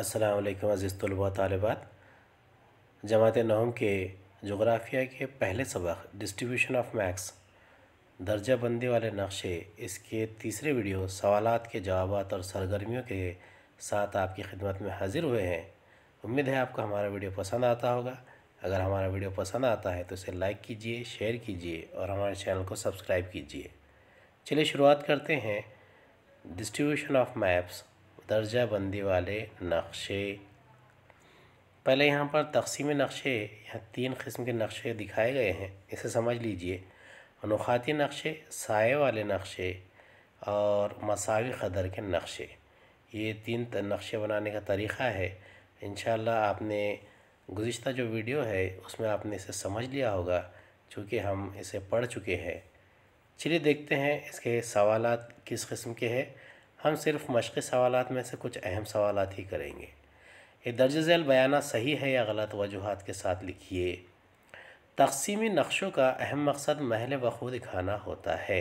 असलकम अज़ीज़ तलबा तलबात जमात नहम के जोग्राफिया के पहले सबक डिस्ट्रीब्यूशन ऑफ मैक्स दर्जा बंदी वाले नक्शे इसके तीसरे वीडियो सवाल के जवाब और सरगर्मियों के साथ आपकी खिदमत में हाजिर हुए हैं उम्मीद है आपको हमारा वीडियो पसंद आता होगा अगर हमारा वीडियो पसंद आता है तो इसे लाइक कीजिए शेयर कीजिए और हमारे चैनल को सब्सक्राइब कीजिए चलिए शुरुआत करते हैं डिस्ट्रीब्यूशन ऑफ मैप्स दर्जा बंदी वाले नक्शे पहले यहाँ पर तकसीम नक्शे यहाँ तीन किस्म के नक्शे दिखाए गए हैं इसे समझ लीजिए अनुखाती नक्शे साए वाले नक्शे और मसावी कदर के नक्शे ये तीन नक्शे बनाने का तरीक़ा है इन आपने गुज्त जो वीडियो है उसमें आपने इसे समझ लिया होगा चूँकि हम इसे पढ़ चुके हैं चलिए देखते हैं इसके सवाल किस किस्म के हैं हम सिर्फ मशक़ सवाल में से कुछ अहम सवाल ही करेंगे ये दर्ज झैल बयाना सही है या गलत वजूहत के साथ लिखिए तकसीमी नक्शों का अहम मकसद महल बखू दिखाना होता है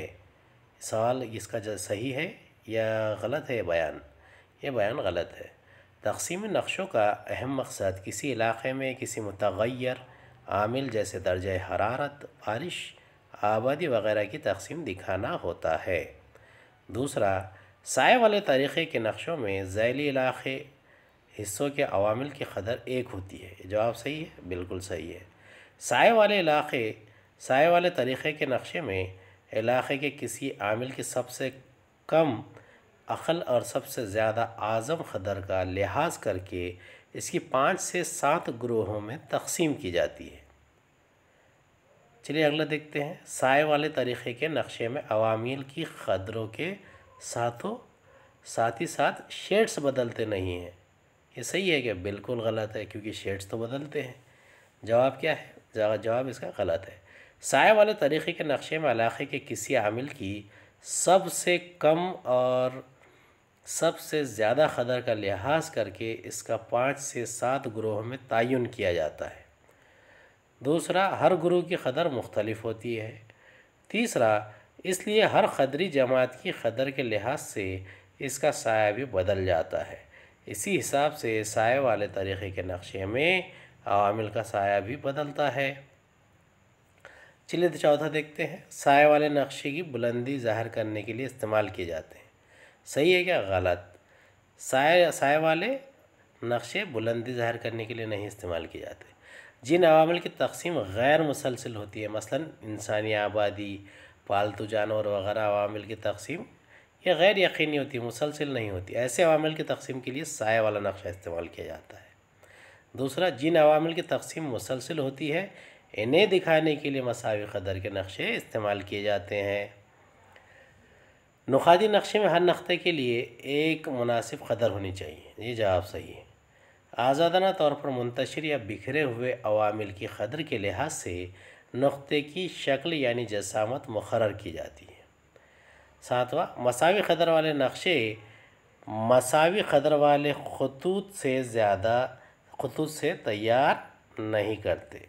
सवाल इसका सही है या गलत है बयान ये बयान गलत है तकसीम नक्शों का अहम मकसद किसी इलाके में किसी मतगैर आमिल जैसे दर्ज हरारत बारिश आबादी वगैरह की तकसीम दिखाना होता है दूसरा साय वाले तरीक़े के नक्शों में जैली इलाके हिस्सों के अवामिल की कदर एक होती है जवाब सही है बिल्कुल सही है साय वाले इलाके साय वाले तरीक़े के नक्शे में इलाके के किसी आमिल की सबसे कम अक़ल और सबसे ज़्यादा आज़म कदर का लिहाज करके इसकी पाँच से सात ग्रोहों में तकसीम की जाती है चलिए अगला देखते हैं साय वाले तरीक़े के नक्शे में अवामील की कदरों के साथों साथ ही साथ शेड्स बदलते नहीं हैं ये सही है क्या बिल्कुल गलत है क्योंकि शेड्स तो बदलते हैं जवाब क्या है जवाब इसका गलत है साय वाले तरीक़े के नक्शे में इलाक़े के किसी आमिल की सबसे कम और सबसे ज़्यादा कदर का लिहाज करके इसका पाँच से सात ग्रोह में तयन किया जाता है दूसरा हर ग्रोह की कदर मुख्तलफ़ होती है तीसरा इसलिए हर खदरी जमात की खदर के लिहाज से इसका साया भी बदल जाता है इसी हिसाब से साय वाले तरीक़े के नक्शे में आवामिल का साया भी बदलता है चिले तो चौथा देखते हैं साय वाले नक्शे की बुलंदी ज़ाहिर करने के लिए इस्तेमाल किए जाते हैं सही है क्या गलत साय साय वाले नक्शे बुलंदी ज़ाहिर करने के लिए नहीं इस्तेमाल किए जाते जिन अवामिल की तकसीम गैर मुसलसल होती है मसलन इंसानी आबादी पालतू जानवर वगैरह अवामिल की तकसीम ये गैर यकीनी होती मुसलसिल नहीं होती ऐसे अवामिल की तकसीम के लिए साय वाला नक्शा इस्तेमाल किया जाता है दूसरा जिन अवामिल की तकसीम मुसलसिल होती है इन्हें दिखाने के लिए मसावी कदर के नक्शे इस्तेमाल किए जाते हैं नुखादी नक्शे में हर नक्ते के लिए एक मुनासिब कदर होनी चाहिए ये जवाब सही है आज़ादाना तौर पर मुंतशर या बिखरे हुए अवामिल की कदर के लिहाज से नुक़े की शक्ल यानी जसामत मुकर की जाती है सातवा मसावी कदर वाले नक्शे मसावी कदर वाले खतूत से ज़्यादा खतूत से तैयार नहीं करते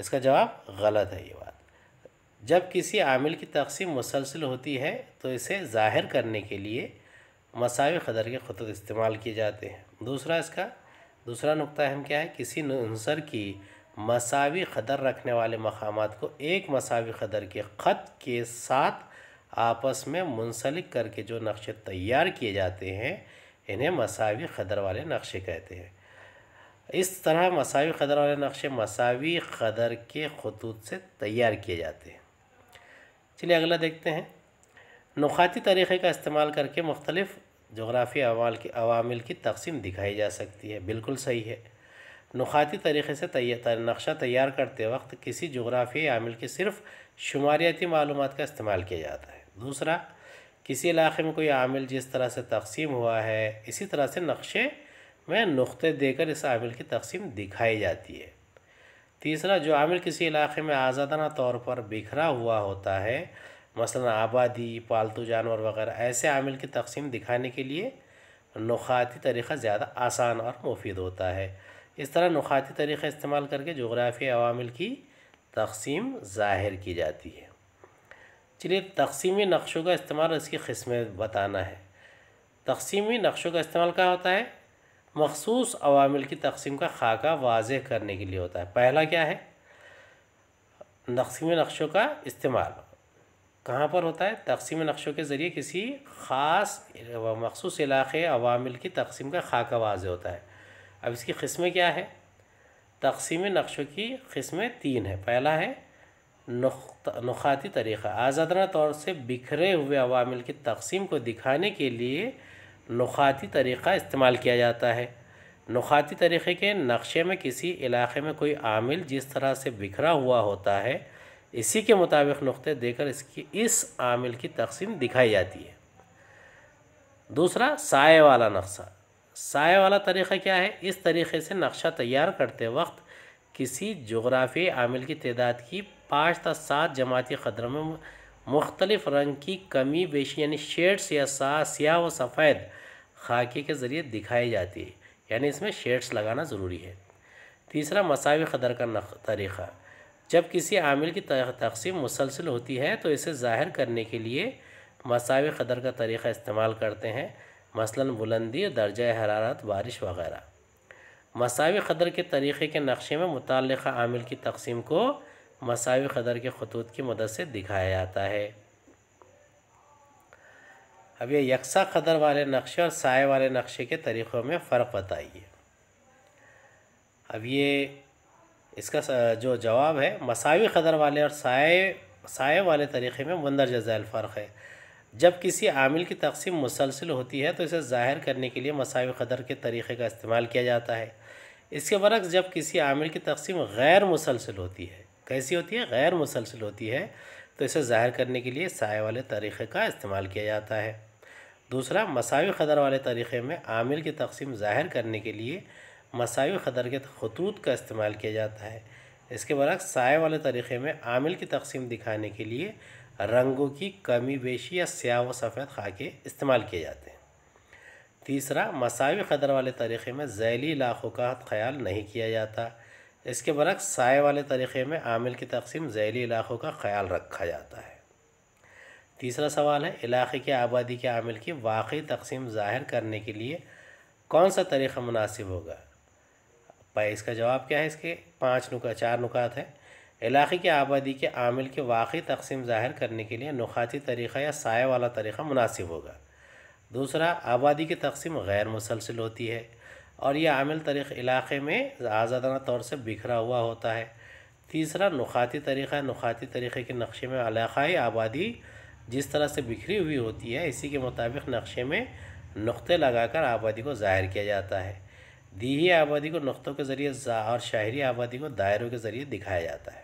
इसका जवाब गलत है ये बात जब किसी आमिल की तकसीम मुसलसल होती है तो इसे ज़ाहिर करने के लिए मसावी कदर के खतूत इस्तेमाल किए जाते हैं दूसरा इसका दूसरा नुकता हम क्या है किसी अनसर की मसावी ख़दर रखने वाले मकाम को एक मसावी ख़दर के ख़त के साथ आपस में मुंसलिक करके जो नक्शे तैयार किए जाते हैं इन्हें मसावी ख़दर वाले नक्शे कहते हैं इस तरह मसावी ख़दर वाले नक्शे मसावी ख़दर के खतूत से तैयार किए जाते हैं चलिए अगला देखते हैं नुखाती तरीक़े का इस्तेमाल करके मुख्तलिफ़ जोग्राफी अवाल की अवामिल की तकसीम दिखाई जा सकती है बिल्कुल सही है नुखाती तरीके से तैयार नक्शा तैयार करते वक्त किसी जोग्राफी आमिल की सिर्फ शुमारियाती मालूम का इस्तेमाल किया जाता है दूसरा किसी इलाके में कोई आमिल जिस तरह से तकसीम हुआ है इसी तरह से नक्शे में नुक़े देकर इस आमिल की तकसीम दिखाई जाती है तीसरा जो आमिल किसी इलाके में आज़ादाना तौर पर बिखरा हुआ होता है मसलन आबादी पालतू जानवर वगैरह ऐसे आमिल की तकसीम दिखाने के लिए नुखाती तरीक़ा ज़्यादा आसान और मुफीद होता है इस तरह नुखाती तरीक़ा इस्तेमाल करके जोग्राफ़ी अवामिल की तकसीम ज़ाहिर की जाती है चलिए तकसीमी नक्शों का इस्तेमाल इसकी किस्में बताना है तकसीमी नक्शों का इस्तेमाल क्या होता है मखसूस अवामिल की तकसीम का खाका वाज करने के लिए होता है पहला क्या है तकसीमी नक्शों का इस्तेमाल कहाँ पर होता है तकसीम नक्शों के ज़रिए किसी ख़ास मखसूस इलाके अवामिल की तकसीम का खाका वाज होता है अब इसकी किस्में क्या है तकसीम नक्शों की किस्में तीन है पहला है नुखाती तरीक़ा आज़ादाना तौर से बिखरे हुए अवामिल की तकसीम को दिखाने के लिए नुखाती तरीक़ा इस्तेमाल किया जाता है नुखाती तरीक़े के नक्शे में किसी इलाके में कोई आमिल जिस तरह से बिखरा हुआ होता है इसी के मुताबिक नुक़े देकर इसकी इस आमिल की तकसीम दिखाई जाती है दूसरा साय वाला नक्शा साय वाला तरीक़ा क्या है इस तरीक़े से नक्शा तैयार करते वक्त किसी जोग्राफी आमिल की तदाद की पाँच त सात जमाती कदर में मुख्तलिफ रंग की कमी बेशी यानी शेड्स या सा सिया व सफ़ेद खाके के ज़रिए दिखाई जाती है यानी इसमें शेड्स लगाना ज़रूरी है तीसरा मसावी कदर का तरीक़ा जब किसी आमिल की तकसीम मुसलसल होती है तो इसे ज़ाहिर करने के लिए मसावी कदर का तरीक़ा इस्तेमाल करते हैं मसला बुलंदी दर्ज हरारत बारिश वगैरह मसावी कदर के तरीक़े के नक्शे में मुतल आमिल की तकसीम को मसावी कदर के खतूत की मदद से दिखाया जाता है अब ये यकसा कदर वाले नक्शे और साय वाले नक्शे के तरीक़ों में फ़र्क बताइए अब ये इसका जो जवाब है मसावी कदर वाले और साय साय वाले तरीक़े में मंदरजा फ़र्क़ है जब किसी आमिल की तकसीम मुसलसल होती है तो इसे ज़ाहिर करने के लिए मसावी कदर के तरीक़े का इस्तेमाल किया जाता है इसके बरक्स जब किसी आमिल की तकसीम गैर मुसलसल होती है कैसी होती है गैर मुसलसल होती है तो इसे ज़ाहिर करने के लिए साय वाले तरीक़े का इस्तेमाल किया जाता है दूसरा मसावी कदर वाले तरीक़े में आमिल की तकसीम ज़ाहिर करने के लिए मसावी कदर के खतूत का इस्तेमाल किया जाता है इसके बरक्स साय वाले तरीक़े में आमिल की तकसीम दिखाने के लिए रंगों की कमी बेशी या स्याह व सफ़ेद खाके इस्तेमाल किए जाते हैं तीसरा मसावी कदर वाले तरीक़े में झैली लाखों का ख्याल नहीं किया जाता इसके बरक्स साय वाले तरीक़े में आमिल की तकसीम झैली इलाक़ों का ख्याल रखा जाता है तीसरा सवाल है इलाक़े की आबादी के आमिल की वाकई तकसीम ज़ाहिर करने के लिए कौन सा तरीक़ा मुनासिब होगा भाई इसका जवाब क्या है इसके पाँच नुका चार नुकात हैं इलाक़े की आबादी के आमिल के वाकई तकसीम ज़ाहिर करने के लिए नुखाती तरीक़ा या साय वाला तरीक़ा मुनासिब होगा दूसरा आबादी की तकसीम गैर मुसलसल होती है और यह आमिल तरीक़ इलाक़े में आज़ादाना तौर से बिखरा हुआ होता है तीसरा नुखाती तरीक़ा नुखाती तरीक़े के नक्शे में इलाकई आबादी जिस तरह से बिखरी हुई होती है इसी के मुताबिक नक्शे में नुक़े लगाकर आबादी को ज़ाहिर किया जाता है दीही आबादी को नुक़ों के ज़रिए और शहरी आबादी को दायरों के ज़रिए दिखाया जाता है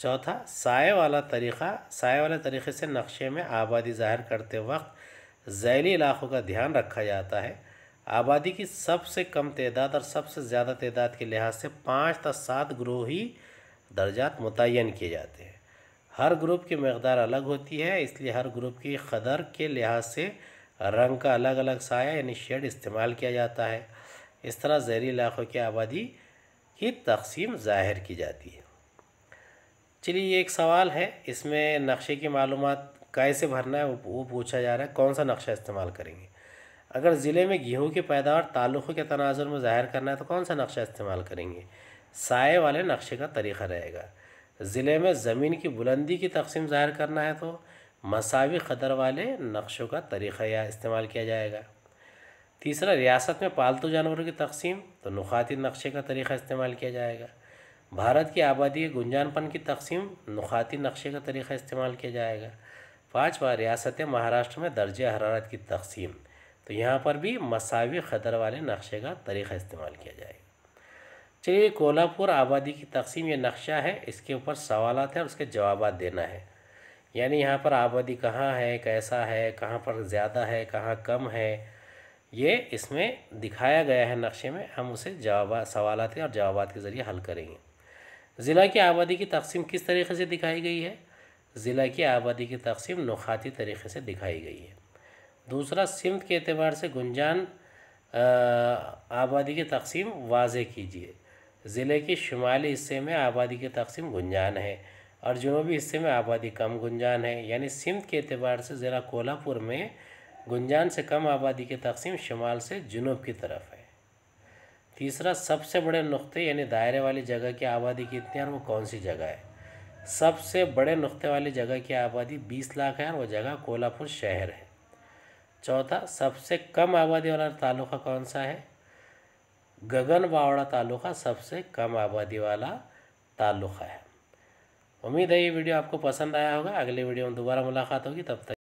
चौथा साय वाला तरीक़ा साय वाले तरीक़े से नक्शे में आबादी ज़ाहिर करते वक्त जैली इलाक़ों का ध्यान रखा जाता है आबादी की सबसे कम तदाद और सबसे ज़्यादा तदाद के लिहाज से पाँच तथा सात ग्रोही दर्जात मुतन किए जाते हैं हर ग्रुप की मकदार अलग होती है इसलिए हर ग्रुप की कदर के लिहाज से रंग का अलग अलग साया यानी शेड इस्तेमाल किया जाता है इस तरह जहरी इलाक़ों की आबादी की तकसीम ज़ाहिर की जाती है चलिए ये एक सवाल है इसमें नक्शे की मालूम कैसे भरना है वो पूछा जा रहा है कौन सा नक्शा इस्तेमाल करेंगे अगर ज़िले में गेहूँ की पैदावार ताल्लुक़ के तनाजुर में ज़ाहिर करना है तो कौन सा नक्शा इस्तेमाल करेंगे साए वाले नक्शे का तरीक़ा रहेगा ज़िले में ज़मीन की बुलंदी की तकसीम ज़ाहिर करना है तो मसावी कदर वाले नक्शों का तरीक़ा या इस्तेमाल किया जाएगा तीसरा रियासत में पालतू जानवरों की तकसीम तो नुखाती नक्शे का तरीक़ा इस्तेमाल किया जाएगा भारत की आबादी के गुंजानपन की तकसीम नुखाती नक्शे का तरीक़ा इस्तेमाल किया जाएगा पाँचवा रियासत महाराष्ट्र में दर्ज हरारत की तकसीम तो यहाँ पर भी मसावी खतर वाले नक्शे का तरीक़ा इस्तेमाल किया जाएगा चलिए कोल्हापुर आबादी की तकसीम ये नक्शा है इसके ऊपर सवाल है और उसके जवाब देना है यानी यहाँ पर आबादी कहाँ है कैसा है कहाँ पर ज़्यादा है कहाँ कम है ये इसमें दिखाया गया है नक्शे में हम उसे जवाब सवालत और जवाब के ज़रिए हल करेंगे ज़िला की आबादी की तकसीम किस तरीके से दिखाई गई है ज़िला की आबादी की तकसीम नुखाती तरीके से दिखाई गई है दूसरा सिमत के अतबार से गुंजान आबादी की तकसीम वाजे कीजिए ज़िले के शुमाली हिस्से में आबादी की तकसीम गुंजान है और जनूबी हिस्से में आबादी कम गुंजान है यानी सिमत के अतबार से ज़िला कोल्हापुर में गुंजान से कम आबादी की तकसीम शुमाल से जुनूब की तरफ है तीसरा सबसे बड़े नुक्ते यानी दायरे वाली जगह की आबादी कितनी है और वो कौन सी जगह है सबसे बड़े नुक्ते वाली जगह की आबादी बीस लाख है और वो जगह कोल्हापुर शहर है चौथा सबसे कम आबादी वाला तालुका कौन सा है गगन बावड़ा तालुका सबसे कम आबादी वाला ताल्लुक़ा है उम्मीद है ये वीडियो आपको पसंद आया होगा अगले वीडियो में दोबारा मुलाकात होगी तब तक